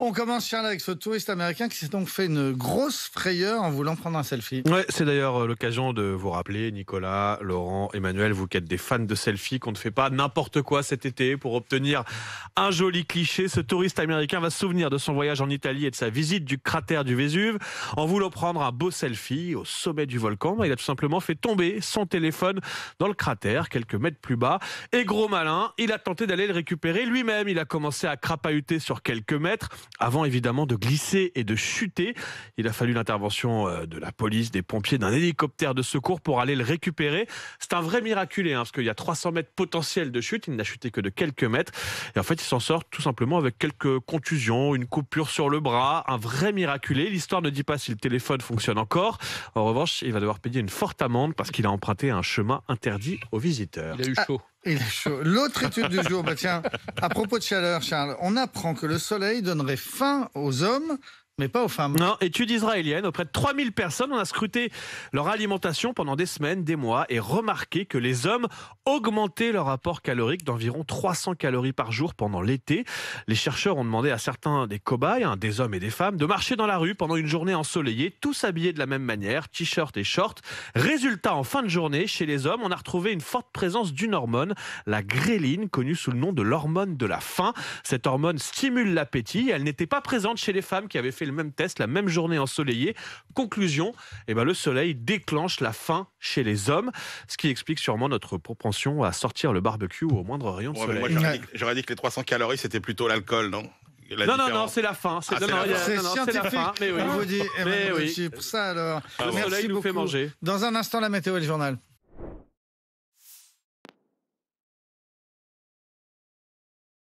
On commence, Charles, avec ce touriste américain qui s'est donc fait une grosse frayeur en voulant prendre un selfie. Ouais, c'est d'ailleurs euh, l'occasion de vous rappeler, Nicolas, Laurent, Emmanuel, vous qui êtes des fans de selfies, qu'on ne fait pas n'importe quoi cet été pour obtenir un joli cliché. Ce touriste américain va se souvenir de son voyage en Italie et de sa visite du cratère du Vésuve en voulant prendre un beau selfie au sommet du volcan. Bah, il a tout simplement fait tomber son téléphone dans le cratère, quelques mètres plus bas. Et gros malin, il a tenté d'aller le récupérer lui-même. Il a commencé à crapahuter sur quelques mètres avant évidemment de glisser et de chuter. Il a fallu l'intervention euh, de la police, des pompiers, d'un hélicoptère de secours pour aller le récupérer. C'est un vrai miraculé, hein, parce qu'il y a 300 mètres potentiels de chute, il n'a chuté que de quelques mètres. Et en fait, il s'en sort tout simplement avec quelques contusions, une coupure sur le bras, un vrai miraculé. L'histoire ne dit pas si le téléphone fonctionne encore. En revanche, il va devoir payer une forte amende parce qu'il a emprunté un chemin interdit aux visiteurs. Il a eu chaud. L'autre étude du jour, bah tiens, à propos de chaleur, Charles, on apprend que le soleil donnerait faim aux hommes mais pas aux femmes. Non, étude israélienne auprès de 3000 personnes, on a scruté leur alimentation pendant des semaines, des mois et remarqué que les hommes augmentaient leur apport calorique d'environ 300 calories par jour pendant l'été. Les chercheurs ont demandé à certains des cobayes, hein, des hommes et des femmes, de marcher dans la rue pendant une journée ensoleillée, tous habillés de la même manière, t-shirt et short. Résultat, en fin de journée, chez les hommes, on a retrouvé une forte présence d'une hormone, la gréline, connue sous le nom de l'hormone de la faim. Cette hormone stimule l'appétit. Elle n'était pas présente chez les femmes qui avaient fait le même test, la même journée ensoleillée. Conclusion, eh ben, le soleil déclenche la faim chez les hommes, ce qui explique sûrement notre propension à sortir le barbecue au moindre rayon de soleil. j'aurais dit, que les 300 calories, c'était plutôt l'alcool, non non, ah, non, non, c'est la faim. C'est scientifique. mais vous pour ça alors. le soleil nous fait manger. Dans un instant, la météo et le journal.